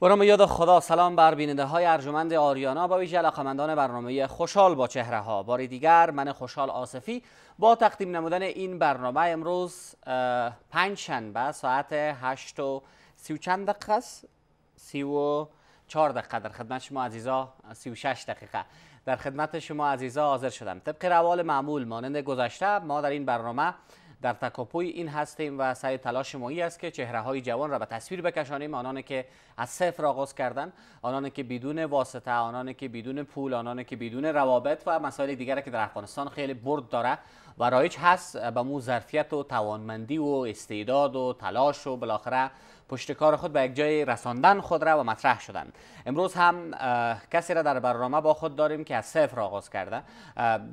برام یاد خدا سلام بر بیننده های ارجمند آریانا با ویژه علاقمندان برنامه خوشحال با چهره ها بار دیگر من خوشحال آصفی با تقدیم نمودن این برنامه امروز پنج شنبه ساعت هشت و سی و چند دقیقه است سی و چار دقیقه در خدمت شما عزیزا سی و شش دقیقه در خدمت شما عزیزا حاضر شدم طبق روال معمول مانند گذشته ما در این برنامه در تکاپوی این هستیم و سعی تلاش ما است که چهره های جوان را به تصویر بکشانیم آنان که از صفر آغاز کردن آنان که بدون واسطه آنان که بدون پول آنان که بدون روابط و مسائل دیگر که در افغانستان خیلی برد داره و رایج هست به مو ظرفیت و توانمندی و استعداد و تلاش و بالاخره پشت کار خود به یک جای رساندن خود را و مطرح شدن امروز هم کسی را در برنامه با خود داریم که از صفر آغاز کرده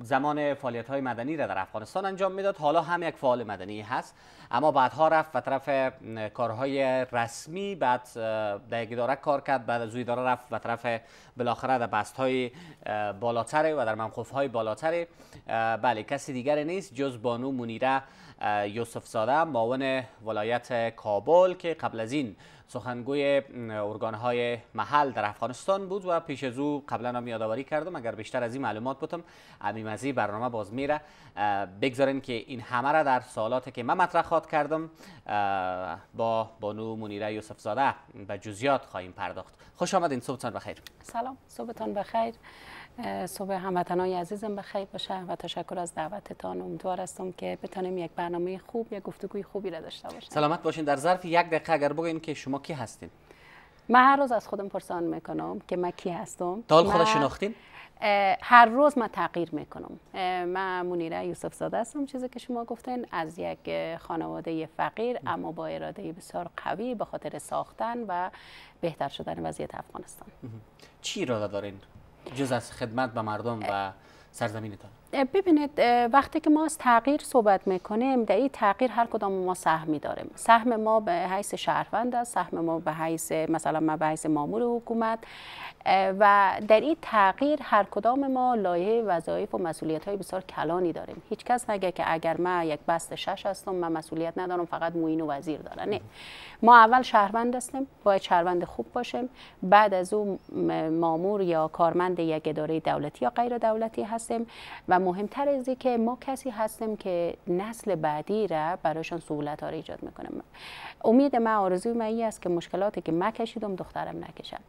زمان فعالیت های مدنی را در افغانستان انجام میداد حالا هم یک فعال مدنی هست اما بعدها رفت و طرف کارهای رسمی بعد در یک اداره کار کرد بعد از اداره رفت و طرف بالاخره در بست های بالاتر و در منخوف های بالاتر بله کسی دیگر نیست جز بانو منیره یوسف زاده معاون ولایت کابل که قبل از این سخنگوی ارگانهای محل در افغانستان بود و پیش از او قبلا هم یادآوری کردم اگر بیشتر از این معلومات بتم امیم از برنامه باز میره بگذارین که این همه را در سالات که من مطرح خواد کردم با بانو منیره یوسف زاده به جزیات خواهیم پرداخت خوش آمدین صبحتان بخیر سلام صبحتان بخیر صبح هموطنان عزیزم بخیر باشه و تشکر از دعوتتان امیدوار هستم که بتانیم یک برنامه خوب یک گفتگوی خوبی را داشته باشیم سلامت باشین در ظرف یک دقیقه اگر بگین که شما کی هستین من هر روز از خودم پرسان میکنم که من کی هستم تا خود شناختین هر روز من تغییر میکنم من منیره یوسف زاده هستم چیزی که شما گفتین از یک خانواده فقیر اما با اراده بسیار قوی به خاطر ساختن و بهتر شدن وضعیت افغانستان چی اراده دارین جز از خدمت به مردم و سرزمینتان ببینید وقتی که ما از تغییر صحبت میکنیم در این تغییر هر کدام ما سهمی داریم سهم ما به حیث شهروند است سهم ما به حیث مثلا ما به حیث مامور حکومت و در این تغییر هر کدام ما لایه وظایف و مسئولیت های بسیار کلانی داریم هیچ کس نگه که اگر ما یک بست شش هستم من مسئولیت ندارم فقط موین و وزیر دارم نه ما اول شهروند هستیم باید شهروند خوب باشیم بعد از او مامور یا کارمند یک اداره دولتی یا غیر دولتی هستیم و مهمتر از که ما کسی هستیم که نسل بعدی را برایشان سهولت ها را ایجاد میکنیم امید من آرزو من این است که مشکلاتی که من کشیدم دخترم نکشم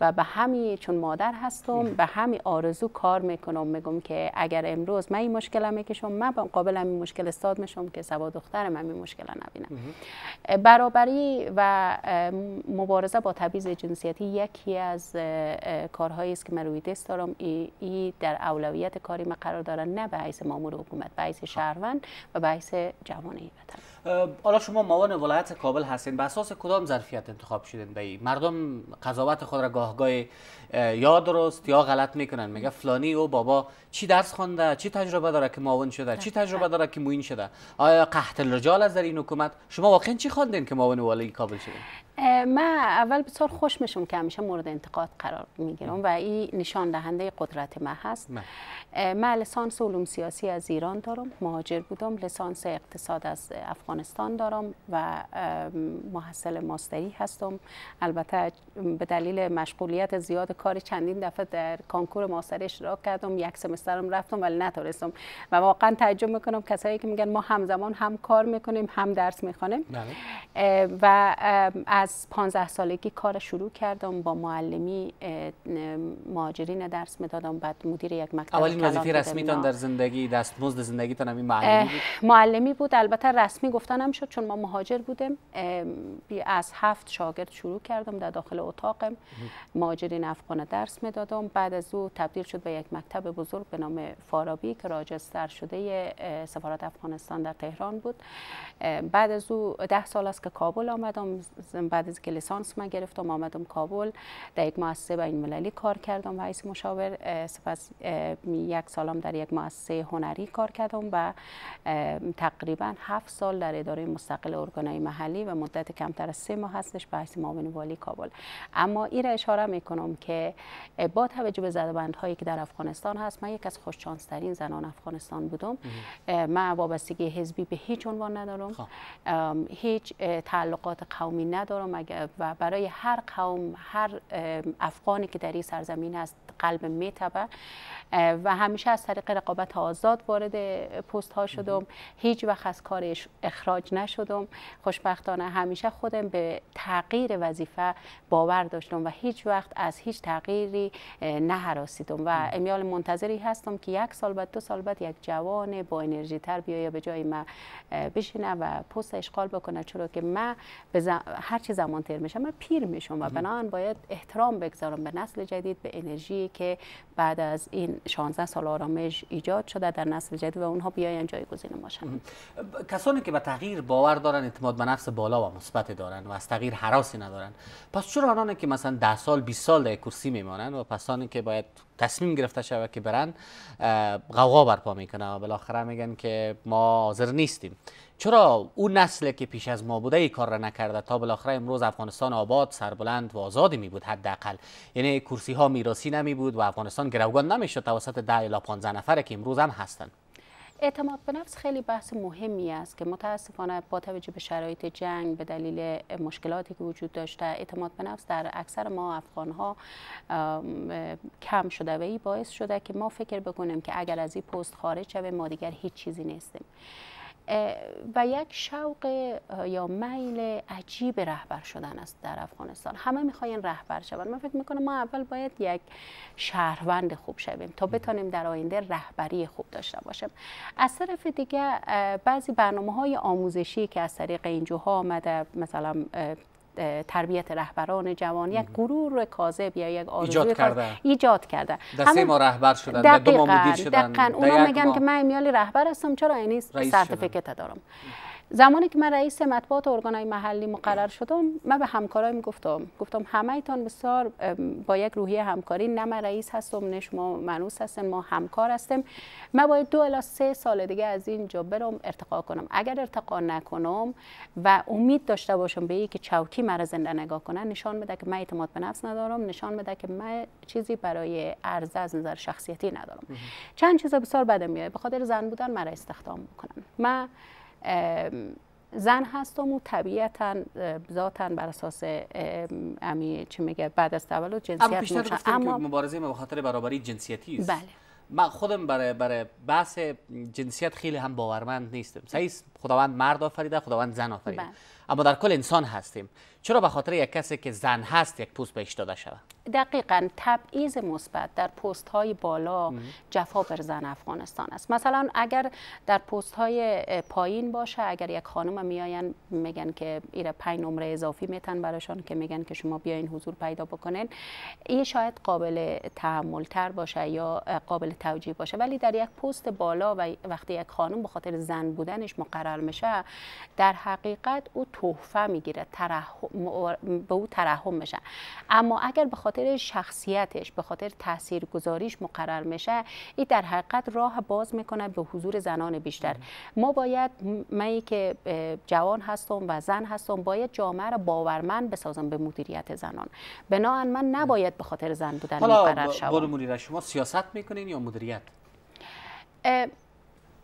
و به همی چون مادر هستم به همی آرزو کار میکنم میگم که اگر امروز من این مشکل میکشم من قابل این مشکل استاد میشم که سوا دخترم این مشکل نبینم برابری و مبارزه با تبعیض جنسیتی یکی از کارهایی است که من روی دست دارم ای, در اولویت کاری من قرار دارم دارن نه به حیث مامور حکومت به حیث و به حیث این وطن حالا شما موان ولایت کابل هستین به اساس کدام ظرفیت انتخاب شدین به مردم قضاوت خود را گاهگاه یا درست یا غلط میکنن میگه فلانی او بابا چی درس خوانده چی تجربه داره که معاون شده چی بله. تجربه داره که موین شده آیا قحط رجال از در این حکومت شما واقعا چی خواندین که معاون ولایت کابل شدین من اول بسیار میشم که همیشه مورد انتقاد قرار میگیرم و این نشان دهنده قدرت ما هست بله. من, لسانس علوم سیاسی از ایران دارم مهاجر بودم لسانس اقتصاد از افغانستان دارم و محصل ماستری هستم البته به دلیل مشغولیت زیاد کاری چندین دفعه در کانکور ماستری اشتراک کردم یک سمسترم رفتم ولی نتونستم و واقعا تعجب میکنم کسایی که میگن ما همزمان هم کار میکنیم هم درس میخوانیم بله. و از 15 سالگی کار شروع کردم با معلمی ماجرین درس میدادم بعد مدیر یک مکتب اولین وظیفه تان در زندگی دستمزد زندگیتون همین معلمی بود معلمی بود البته رسمی گفتن هم شد چون ما مهاجر بودیم از هفت شاگرد شروع کردم در داخل اتاقم ماجرین افغان درس میدادم بعد از او تبدیل شد به یک مکتب بزرگ به نام فارابی که راجستر شده سفارت افغانستان در تهران بود بعد از او ده سال است که کابل آمدم بعد از که لیسانس من گرفتم آمدم کابل در یک مؤسسه بین مللی کار کردم و عیس مشاور سپس یک سالم در یک مؤسسه هنری کار کردم و تقریبا هفت سال در اداره مستقل ارگانهای محلی و مدت کمتر از سه ماه هستش به حیث معاون والی کابل اما این را اشاره میکنم که با توجه به هایی که در افغانستان هست من یک از ترین زنان افغانستان بودم من وابستگی حزبی به هیچ عنوان ندارم خب. هیچ تعلقات قومی ندارم و برای هر قوم هر افغانی که در این سرزمین است قلب میتبه و همیشه از طریق رقابت آزاد وارد پست ها شدم هیچ وقت از کار اخراج نشدم خوشبختانه همیشه خودم به تغییر وظیفه باور داشتم و هیچ وقت از هیچ تغییری نهراسیدم و امیال منتظری هستم که یک سال بعد دو سال بعد یک جوان با انرژی تر بیاید به جای ما بشینه و پست اشغال بکنه چرا که من هر چیز زمان تر میشم من پیر میشم و بنان باید احترام بگذارم به نسل جدید به انرژی که بعد از این 16 سال آرامش ایجاد شده در نسل جدید و اونها بیاین جایگزین ما شن کسانی که به تغییر باور دارن اعتماد به نفس بالا و مثبت دارن و از تغییر حراسی ندارن پس چرا آنانی که مثلا 10 سال 20 سال در کرسی میمانن و پسانی که باید تصمیم گرفته شود که برن غوغا برپا میکنه و بالاخره میگن که ما حاضر نیستیم چرا اون نسل که پیش از ما بوده ای کار را نکرده تا بالاخره امروز افغانستان آباد سربلند و آزادی می بود حداقل یعنی کرسی ها میراثی نمی بود و افغانستان گروگان نمیشد توسط ده الی 15 نفره که امروز هم هستند اعتماد به نفس خیلی بحث مهمی است که متاسفانه با توجه به شرایط جنگ به دلیل مشکلاتی که وجود داشته اعتماد به نفس در اکثر ما افغان ها کم شده و ای باعث شده که ما فکر بکنیم که اگر از این پست خارج شویم ما دیگر هیچ چیزی نیستیم و یک شوق یا میل عجیب رهبر شدن است در افغانستان همه میخواین رهبر شوند من فکر میکنم ما اول باید یک شهروند خوب شویم تا بتانیم در آینده رهبری خوب داشته باشیم از طرف دیگه بعضی برنامه های آموزشی که از طریق اینجوها آمده مثلا تربیت رهبران جوان یک غرور کاذب یا یک آرزوی ایجاد کرده ایجاد کرده دسته ما رهبر شدن دقیقا. دو ما مدیر شدن دقیقاً اونا میگن که من امیالی رهبر هستم چرا اینی سرتیفیکت دارم زمانی که من رئیس مطبوعات ارگانهای محلی مقرر شدم من به همکارایم گفتم گفتم ایتان بسیار با یک روحیه همکاری نه من رئیس هستم نه شما منوس هستم ما همکار هستیم من باید دو الا سه سال دیگه از این اینجا برم ارتقا کنم اگر ارتقا نکنم و امید داشته باشم به که چوکی مرا زنده نگاه کنن نشان بده که من اعتماد به نفس ندارم نشان بده که من چیزی برای عرضه از نظر شخصیتی ندارم چند چیز بسیار بدم میاد به خاطر زن بودن مرا استخدام میکنن من زن هستم و طبیعتا ذاتا بر اساس امی چی میگه بعد از تولد جنسیت اما بیشتر اما... که مبارزه به خاطر برابری جنسیتی است بله من خودم برای بحث جنسیت خیلی هم باورمند نیستم صحیح خداوند مرد آفریده خداوند زن آفریده بله. اما در کل انسان هستیم چرا به خاطر یک کسی که زن هست یک پوست بهش داده شود دقیقا تبعیض مثبت در پست های بالا جفا بر زن افغانستان است مثلا اگر در پست های پایین باشه اگر یک خانم میاین میگن که ایره پنج نمره اضافی میتن براشان که میگن که شما بیاین حضور پیدا بکنین این شاید قابل تحمل تر باشه یا قابل توجیه باشه ولی در یک پست بالا و وقتی یک خانم به خاطر زن بودنش مقرر میشه در حقیقت او تحفه میگیره به او ترحم میشه اما اگر به خاطر شخصیتش به خاطر تاثیرگذاریش مقرر میشه این در حقیقت راه باز میکنه به حضور زنان بیشتر ما باید من که جوان هستم و زن هستم باید جامعه را باورمند بسازم به مدیریت زنان بنا من نباید به خاطر زن بودن مقرر شوم حالا شما سیاست میکنین یا مدیریت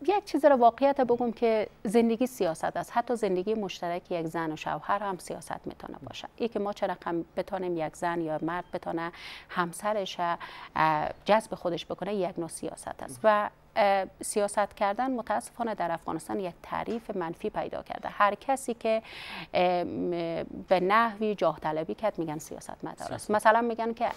یک چیز را واقعیت بگم که زندگی سیاست است حتی زندگی مشترک یک زن و شوهر هم سیاست میتونه باشه ای که ما چرا بتانیم یک زن یا مرد بتانه همسرش جذب خودش بکنه یک نوع سیاست است و سیاست کردن متاسفانه در افغانستان یک تعریف منفی پیدا کرده هر کسی که به نحوی جاه طلبی کرد میگن سیاست مدار است مثلا میگن که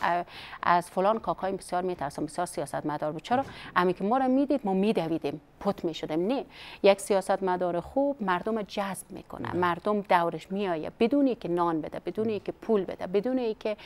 از فلان کاکای بسیار میترسم بسیار سیاست مدار بود چرا امی که ما را میدید ما میدویدیم پت میشدیم نه یک سیاست مدار خوب مردم جذب میکنه بله. مردم دورش میایه بدونی که نان بده بدون بله. که پول بده بدون که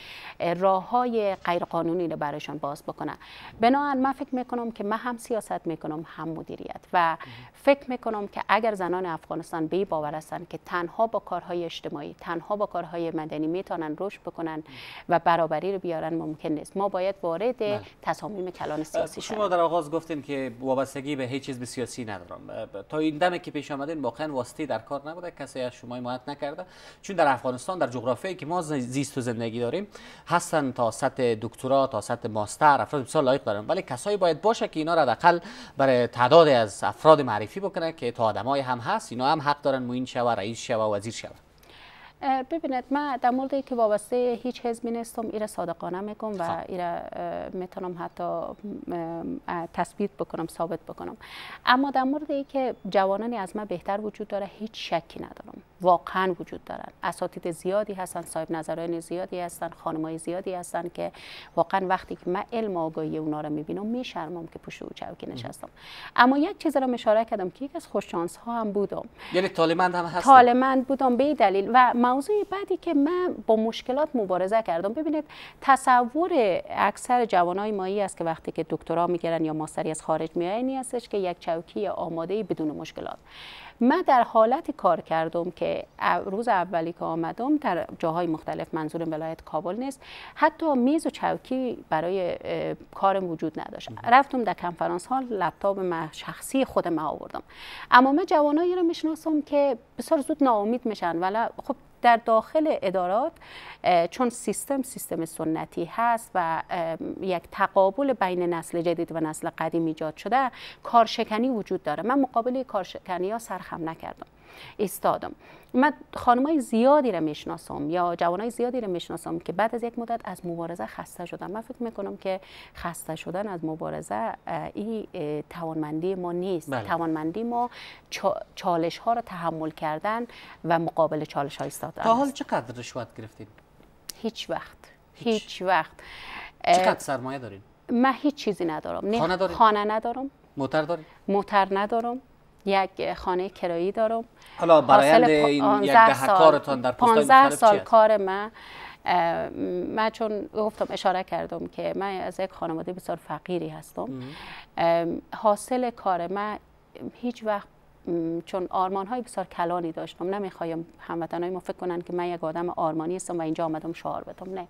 راه های غیر قانونی رو برایشان باز بکنه بنابراین من فکر میکنم که ما هم سیاست میکنم هم مدیریت و فکر میکنم که اگر زنان افغانستان بی باور هستند که تنها با کارهای اجتماعی تنها با کارهای مدنی میتونن روش بکنن و برابری رو بیارن ممکن نیست ما باید وارد بله. تصامیم کلان سیاسی شما در آغاز گفتین که وابستگی به هیچ چیز به سیاسی ندارم تا این دمه که پیش آمدین واقعا واسطه در کار نبوده کسی از شما حمایت نکرده چون در افغانستان در جغرافیایی که ما زیست و زندگی داریم هستن تا سطح دکترا تا سطح ماستر افراد بسیار لایق ولی کسایی باید باشه که اینا را حداقل برای تعداد از افراد معرفی بکنه که تا آدمای هم هست اینا هم حق دارن موین شوه رئیس شوه وزیر شوه ببینید من در مورد که وابسته هیچ حزبی نیستم ایره صادقانه میگم و خب. ایره میتونم حتی تثبیت بکنم ثابت بکنم اما در مورد ای که جوانانی از من بهتر وجود داره هیچ شکی ندارم واقعا وجود دارن اساتید زیادی هستن صاحب نظران زیادی هستن خانمای زیادی هستن که واقعا وقتی که من علم آگاهی اونا رو میبینم میشرمم که پشت او چوکی نشستم اما یک چیز رو اشاره کردم که یک از خوش ها هم بودم یعنی طالمند هم هستم طالمند بودم به دلیل و من موضوع بعدی که من با مشکلات مبارزه کردم ببینید تصور اکثر جوانای مایی است که وقتی که دکترا میگیرن یا ماستری از خارج میای این هستش که یک چوکی آماده بدون مشکلات من در حالت کار کردم که روز اولی که آمدم در جاهای مختلف منظور ولایت کابل نیست حتی میز و چوکی برای کارم وجود نداشت رفتم در کنفرانس ها لپتاپ شخصی خود ما آوردم اما من جوانایی رو میشناسم که بسیار زود ناامید میشن ولی خب در داخل ادارات چون سیستم سیستم سنتی هست و یک تقابل بین نسل جدید و نسل قدیم ایجاد شده کارشکنی وجود داره من مقابل کارشکنی ها سرخم نکردم استادم من خانمای زیادی را میشناسم یا جوانای زیادی را میشناسم که بعد از یک مدت از مبارزه خسته شدن من فکر میکنم که خسته شدن از مبارزه این توانمندی ما نیست بله. توانمندی ما چالش ها را تحمل کردن و مقابل چالش ها ایستادن تا حال چقدر رشوت گرفتید هیچ وقت هیچ, هیچ وقت چقدر سرمایه دارین من هیچ چیزی ندارم خانه, خانه ندارم موتر دارید؟ موتر ندارم یک خانه کرایی دارم حالا برای این یک کارتان در پانزده سال کار من من چون گفتم اشاره کردم که من از یک خانواده بسیار فقیری هستم حاصل کار من هیچ وقت چون آرمان های بسیار کلانی داشتم نمیخوایم هموطن های ما فکر کنن که من یک آدم آرمانی هستم و اینجا آمدم شعار بدم نه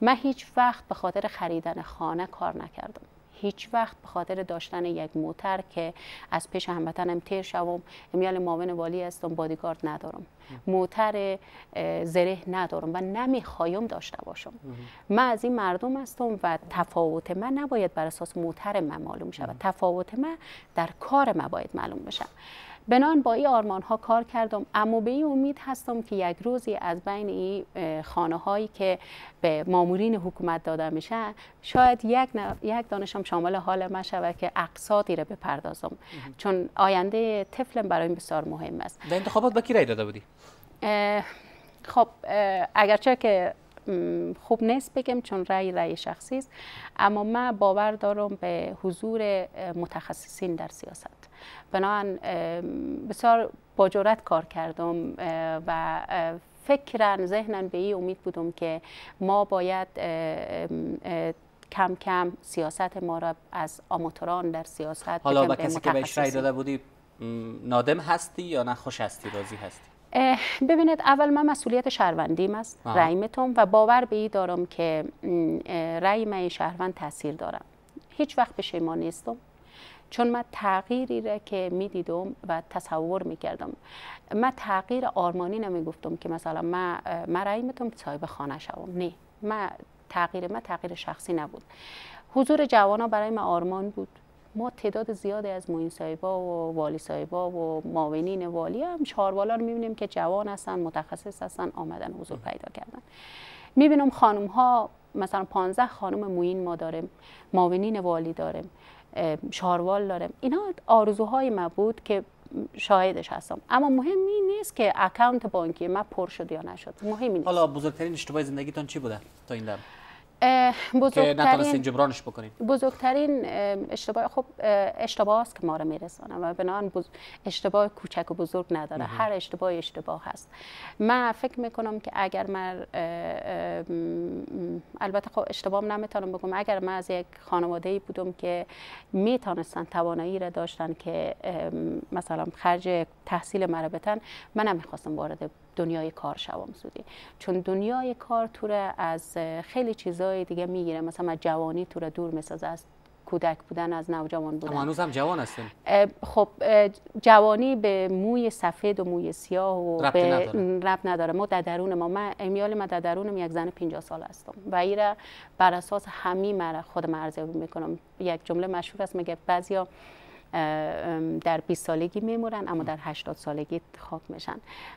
من هیچ وقت به خاطر خریدن خانه کار نکردم هیچ وقت به خاطر داشتن یک موتر که از پیش هموطنم تیر شوم امیال معاون والی هستم بادیگارد ندارم موتر زره ندارم و نمیخوایم داشته باشم من از این مردم هستم و تفاوت من نباید بر اساس موتر من معلوم شود تفاوت من در کار من باید معلوم بشم بنان با این آرمان ها کار کردم اما به این امید هستم که یک روزی از بین این خانه هایی که به مامورین حکومت داده میشه شاید یک, یک دانشم شامل حال من شود که اقصادی را بپردازم چون آینده طفلم برای بسیار مهم است در انتخابات با کی رای داده بودی خب اگرچه که خوب نیست بگم چون رأی رأی شخصی است اما من باور دارم به حضور متخصصین در سیاست بنابراین بسیار با جرات کار کردم و فکرن ذهنن به این امید بودم که ما باید کم کم سیاست ما را از آموتران در سیاست حالا با کسی که بهش رای داده بودی نادم هستی یا نه خوش هستی راضی هستی ببینید اول من مسئولیت شهروندیم است رایمتون و باور به ای دارم که رأی من شهروند تاثیر دارم هیچ وقت به شیما نیستم چون من تغییری را که میدیدم و تصور میکردم من تغییر آرمانی نمیگفتم که مثلا من من می میتونم صاحب خانه شوم نه من تغییر من تغییر شخصی نبود حضور جوان ها برای من آرمان بود ما تعداد زیادی از موین صاحبا و والی صاحبا و معاونین والی هم چهاروالا رو میبینیم که جوان هستن متخصص هستن آمدن حضور پیدا کردن میبینم خانم ها مثلا 15 خانم موین ما داریم معاونین والی داریم شاروال دارم اینا آرزوهای من بود که شاهدش هستم اما این نیست که اکانت بانکی من پر شد یا نشد مهم نیست حالا بزرگترین اشتباه زندگیتان چی بوده تا این لحظه بزرگترین که جبرانش بکنید بزرگترین اشتباه خب اشتباه است که ما رو میرسانه و بنابراین اشتباه کوچک و بزرگ نداره هر اشتباه اشتباه هست من فکر میکنم که اگر من البته خب اشتباه نمیتونم بگم اگر من از یک خانواده ای بودم که میتونستن توانایی را داشتن که مثلا خرج تحصیل مرا بتن من نمیخواستم وارد دنیای کار شوم چون دنیای کار تو از خیلی چیزای دیگه میگیره مثلا از جوانی تو دور میسازه از کودک بودن از نوجوان بودن هنوز هم جوان هستیم خب جوانی به موی سفید و موی سیاه و نداره. رب نداره ما در درون ما من امیال ما در درونم یک زن 50 سال هستم و ایرا بر اساس همی مرا خودم ارزیابی میکنم یک جمله مشهور است میگه بعضیا در 20 سالگی میمورن اما در 80 سالگی خاک میشن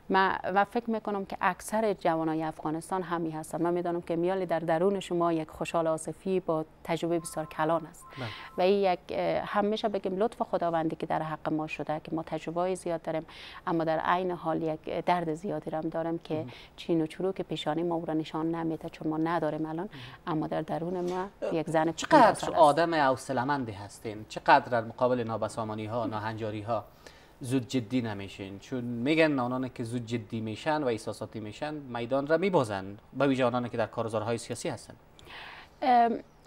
و فکر میکنم که اکثر جوانای افغانستان همی هستن من میدانم که میالی در درون شما یک خوشحال آصفی با تجربه بسیار کلان است بله. و این یک همیشه بگیم لطف خداوندی که در حق ما شده که ما تجربه زیاد داریم اما در عین حال یک درد زیادی هم دارم که چین و چروک پیشانی ما رو نشان نمیده چون ما نداریم الان اما در درون ما یک زن چقدر آدم حوصله‌مندی هستین چقدر در مقابل و سامانی ها ناهنجاری ها زود جدی نمیشین چون میگن آنان که زود جدی میشن و احساساتی میشن میدان را میبازند به ویژه آنان که در کارزارهای سیاسی هستن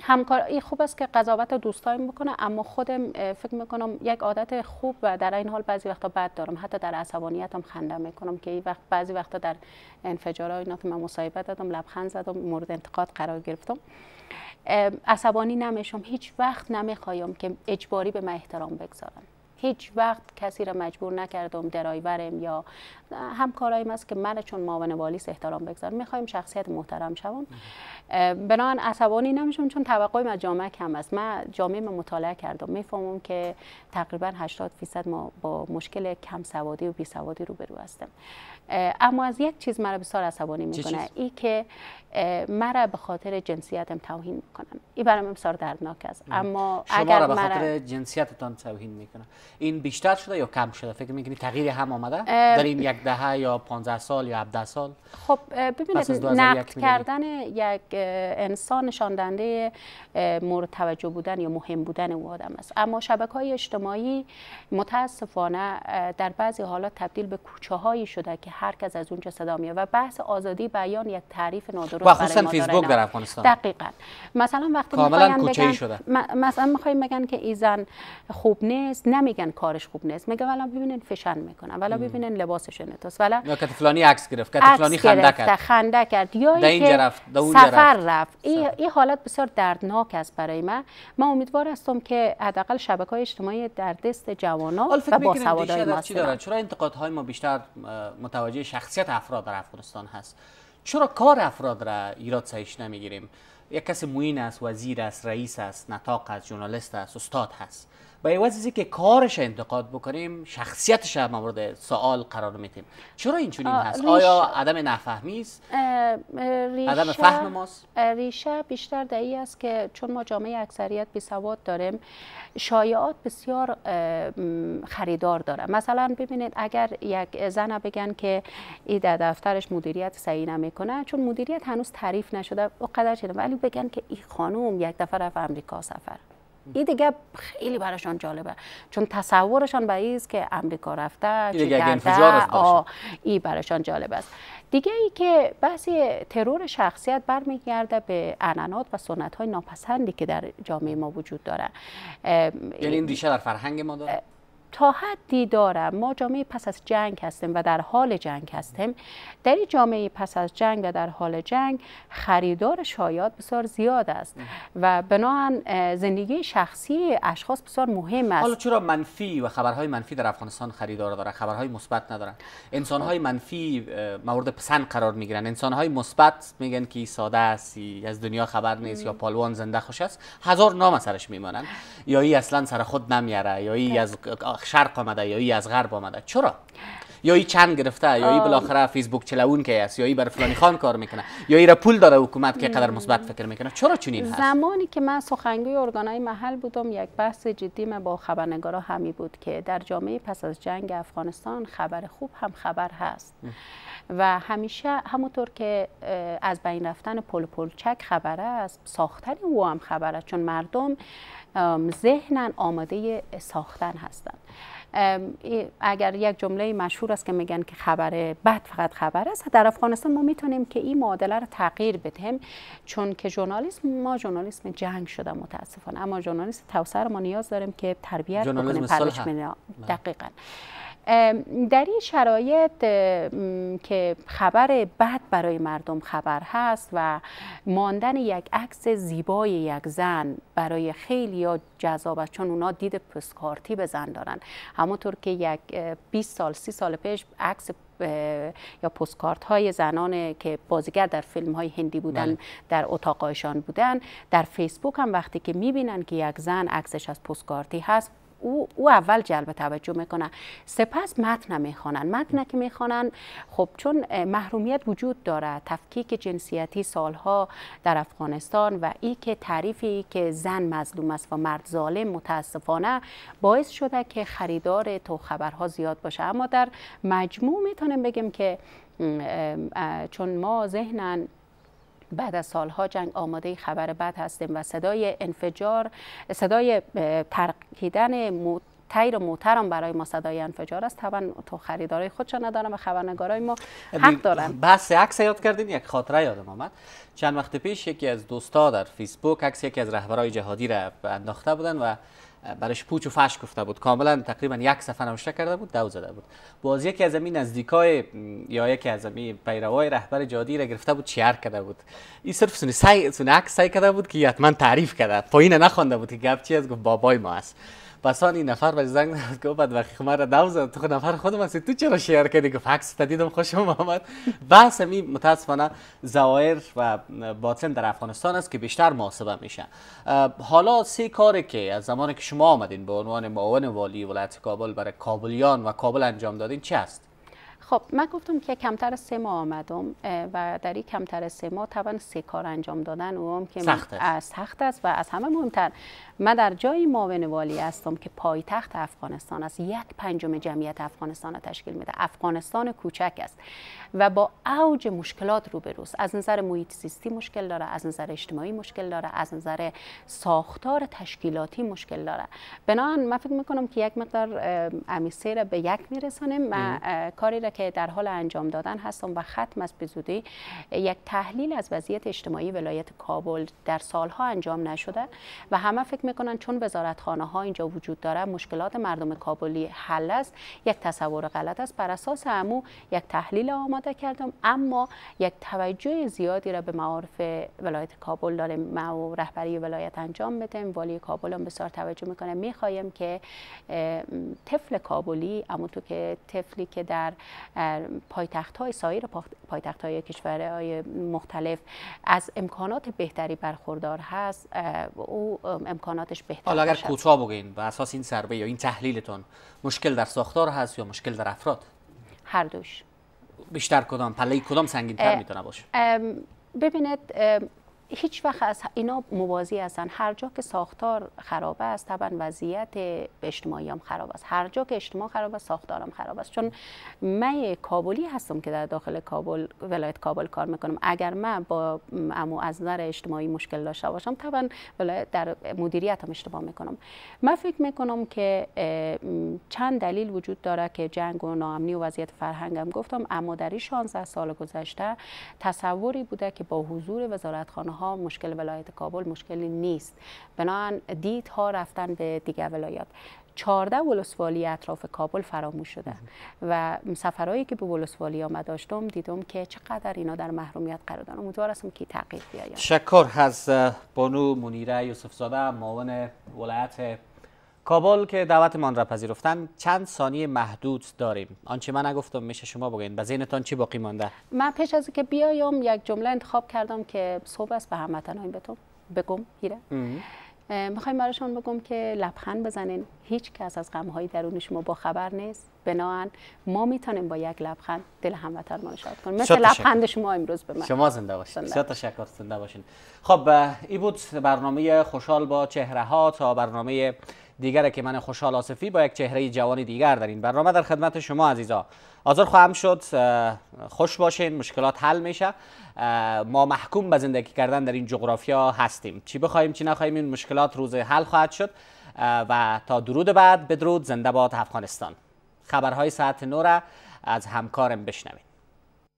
همکار این خوب است که قضاوت دوستایی میکنه، اما خودم فکر میکنم یک عادت خوب و در این حال بعضی وقتا بد دارم حتی در هم خنده میکنم که این وقت بعضی وقتا در انفجارهای اینا که من مصاحبه دادم لبخند زدم مورد انتقاد قرار گرفتم عصبانی نمیشم هیچ وقت نمیخوایم که اجباری به من احترام بگذارم هیچ وقت کسی را مجبور نکردم درایورم یا همکارایم است که من چون معاون والیس احترام بگذارم میخوایم شخصیت محترم شوم بنان عصبانی نمیشم چون توقع از جامعه کم است من جامعه من مطالعه کردم میفهمم که تقریبا 80 ما با مشکل کم سوادی و بی سوادی روبرو هستیم اما از یک چیز مرا بسیار عصبانی میکنه ای که مرا به خاطر جنسیتم توهین میکنن این برام بسیار دردناک است اما شما اگر به خاطر جنسیتتان توهین میکنن این بیشتر شده یا کم شده فکر میکنی تغییر هم آمده در این یک دهه یا 15 سال یا 17 سال خب ببینید نقد کردن یک انسان شاندنده مورد توجه بودن یا مهم بودن او آدم است اما شبکه های اجتماعی متاسفانه در بعضی حالات تبدیل به کوچه هایی شده که هر از اونجا صدا میاد و بحث آزادی بیان یک تعریف نادر و خصوصا فیسبوک در افغانستان دقیقا مثلا وقتی کاملا بگن شده. مثلا میخوایم بگن که ایزن خوب نیست نمیگن کارش خوب نیست میگه ولی ببینین فشن میکنه ولی ببینین لباسش نتاس ولی یا فلانی عکس گرفت کت فلانی خنده کرد خنده کرد یا اینکه رفت سفر رفت این حالت بسیار دردناک است برای من ما امیدوار هستم که حداقل شبکه‌های اجتماعی در دست جوانان و با سوادای چرا انتقادهای ما بیشتر متوجه شخصیت افراد در افغانستان هست چرا کار افراد را ایراد سعیش نمیگیریم یک کسی موین است وزیر است رئیس است نطاق است ژورنالیست است استاد هست به عوض که کارش انتقاد بکنیم شخصیتش هم مورد سوال قرار میتیم چرا این چونین هست آیا عدم نفهمی است عدم فهم ماست ریشه بیشتر دایی است که چون ما جامعه اکثریت بی سواد داریم شایعات بسیار خریدار داره مثلا ببینید اگر یک زن بگن که ای دفترش مدیریت صحیح نمیکنه چون مدیریت هنوز تعریف نشده و قدر شده ولی بگن که این خانم یک دفعه رفت آمریکا سفر این دیگه خیلی براشون جالبه چون تصورشان به ایست که امریکا رفته چی باشه ای برایشان جالب است دیگه ای که بعضی ترور شخصیت برمیگرده به انانات و سنت های ناپسندی که در جامعه ما وجود داره یعنی این ریشه در فرهنگ ما داره تا حدی دارم ما جامعه پس از جنگ هستیم و در حال جنگ هستیم در این جامعه پس از جنگ و در حال جنگ خریدار شاید بسیار زیاد است و بنابراین زندگی شخصی اشخاص بسیار مهم است حالا چرا منفی و خبرهای منفی در افغانستان خریدار داره خبرهای مثبت ندارن انسانهای منفی مورد پسند قرار میگیرن انسانهای مثبت میگن که ساده است از دنیا خبر نیست یا پالوان زنده خوش است هزار نام سرش میمانن یا ای اصلا سر خود نمیاره یا ای از شرق آمده یا ای از غرب آمده چرا یا ای چند گرفته یا ای بالاخره فیسبوک چلوون که است یا ای بر فلانی خان کار میکنه یا ای را پول داره حکومت که قدر مثبت فکر میکنه چرا چنین هست زمانی که من سخنگوی ارگانای محل بودم یک بحث جدی من با خبرنگارا همی بود که در جامعه پس از جنگ افغانستان خبر خوب هم خبر هست و همیشه همونطور که از بین رفتن پل چک خبره است ساختن او هم خبره چون مردم ذهنن آماده ساختن هستن اگر یک جمله مشهور است که میگن که خبر بد فقط خبر است در افغانستان ما میتونیم که این معادله رو تغییر بدهیم چون که ژورنالیسم ما ژورنالیسم جنگ شده متاسفانه اما ژورنالیست توسعه ما نیاز داریم که تربیت بکنیم پرش بله. دقیقاً در این شرایط که خبر بد برای مردم خبر هست و ماندن یک عکس زیبای یک زن برای خیلی یا جذاب است چون اونا دید پسکارتی به زن دارن همونطور که یک 20 سال سی سال پیش عکس یا پستکارت های زنان که بازیگر در فیلم های هندی بودن بله. در اتاقایشان بودن در فیسبوک هم وقتی که میبینن که یک زن عکسش از پستکارتی هست او, اول جلب توجه میکنه سپس متن میخوانن متن که میخوانن خب چون محرومیت وجود داره تفکیک جنسیتی سالها در افغانستان و ای که تعریفی که زن مظلوم است و مرد ظالم متاسفانه باعث شده که خریدار تو خبرها زیاد باشه اما در مجموع میتونیم بگیم که چون ما ذهنن بعد از سالها جنگ آماده خبر بد هستیم و صدای انفجار صدای ترکیدن تیر محترم برای ما صدای انفجار است طبعا تو خریدارای خودشان ندارم و خبرنگارای ما حق دارن بس عکس یاد کردین یک خاطره یادم آمد چند وقت پیش یکی از دوستا در فیسبوک عکس یکی از رهبرای جهادی را انداخته بودن و برایش پوچ و فش گفته بود کاملا تقریبا یک صفحه نوشته کرده بود دو زده بود باز یکی از این نزدیکای یا یکی از این پیروای رهبر جادی را گرفته بود چیار کرده بود این صرف سنی سعی عکس سعی کرده بود که حتما تعریف کرده پایین نخوانده بود که گپ چی از گفت بابای ما است پسان این نفر به زنگ زد که وقتی را دو تو نفر خودم هستی تو چرا شیر کردی که فکس تا دیدم خوشم آمد بحث می متاسفانه زوایر و باطن در افغانستان است که بیشتر محاسبه میشه حالا سه کاری که از زمانی که شما آمدین به عنوان معاون والی ولایت کابل برای کابلیان و کابل انجام دادین چی است خب من گفتم که کمتر سه ماه آمدم و در این کمتر سه ماه طبعا سه کار انجام دادن و که سخت است. سخت است و از همه مهمتر من در جای معاون والی هستم که پایتخت افغانستان است یک پنجم جمعیت افغانستان تشکیل میده افغانستان کوچک است و با اوج مشکلات روبروست از نظر محیط زیستی مشکل داره از نظر اجتماعی مشکل داره از نظر ساختار تشکیلاتی مشکل داره بنابراین من فکر میکنم که یک مقدار امیسه را به یک میرسانیم کاری را که که در حال انجام دادن هستم و ختم است به یک تحلیل از وضعیت اجتماعی ولایت کابل در سالها انجام نشده و همه فکر میکنن چون خانه ها اینجا وجود داره مشکلات مردم کابلی حل است یک تصور غلط است بر اساس امو یک تحلیل آماده کردم اما یک توجه زیادی را به معارف ولایت کابل داریم ما و رهبری ولایت انجام میدیم والی کابل هم بسیار توجه میکنه میخوایم که طفل کابلی اما تو که طفلی که در پایتخت های سایر پایتخت های کشورهای مختلف از امکانات بهتری برخوردار هست او امکاناتش بهتر حالا اگر کوتاه بگین بر اساس این سربه یا این تحلیلتون مشکل در ساختار هست یا مشکل در افراد هر دوش بیشتر کدام پله کدام سنگین تر میتونه باشه ببینید هیچ وقت از اینا موازی هستن هر جا که ساختار خرابه است طبعا وضعیت اجتماعی هم خراب است هر جا که اجتماع خراب است ساختارم خراب است چون من کابلی هستم که در داخل کابل ولایت کابل کار میکنم اگر من با امو از نظر اجتماعی مشکل داشته باشم طبعا ولایت در مدیریت هم اشتباه میکنم من فکر میکنم که چند دلیل وجود داره که جنگ و ناامنی و وضعیت فرهنگم گفتم اما در 16 سال گذشته تصوری بوده که با حضور وزارتخانه ها مشکل ولایت کابل مشکلی نیست بنابراین ها رفتن به دیگر ولایات 14 ولسوالی اطراف کابل فراموش شده و سفرهایی که به ولسوالی آمد داشتم دیدم که چقدر اینا در محرومیت قرار دارن امیدوار هستم که تغییر بیاید شکر از بانو منیره یوسف زاده معاون ولایت کابل که دعوتمان را پذیرفتن چند ثانیه محدود داریم آنچه من نگفتم میشه شما بگین به ذهنتان چی باقی مانده من پیش از که بیایم یک جمله انتخاب کردم که صبح است به هموطنان تو بگم هیره میخوایم براشون بگم که لبخند بزنین هیچ کس از های درون شما با خبر نیست بناهن ما میتونیم با یک لبخند دل هموطن ما شاد کنیم مثل لبخند شما امروز به من شما زنده باشین بسیار تشکر زنده باشین خب این بود برنامه خوشحال با چهره ها تا برنامه دیگر که من خوشحال آصفی با یک چهره جوانی دیگر در این برنامه در خدمت شما عزیزا آزار خواهم شد خوش باشین مشکلات حل میشه ما محکوم به زندگی کردن در این جغرافیا هستیم چی بخوایم چی نخوایم این مشکلات روز حل خواهد شد و تا درود بعد بدرود زنده باد افغانستان خبرهای ساعت نوره از همکارم بشنوید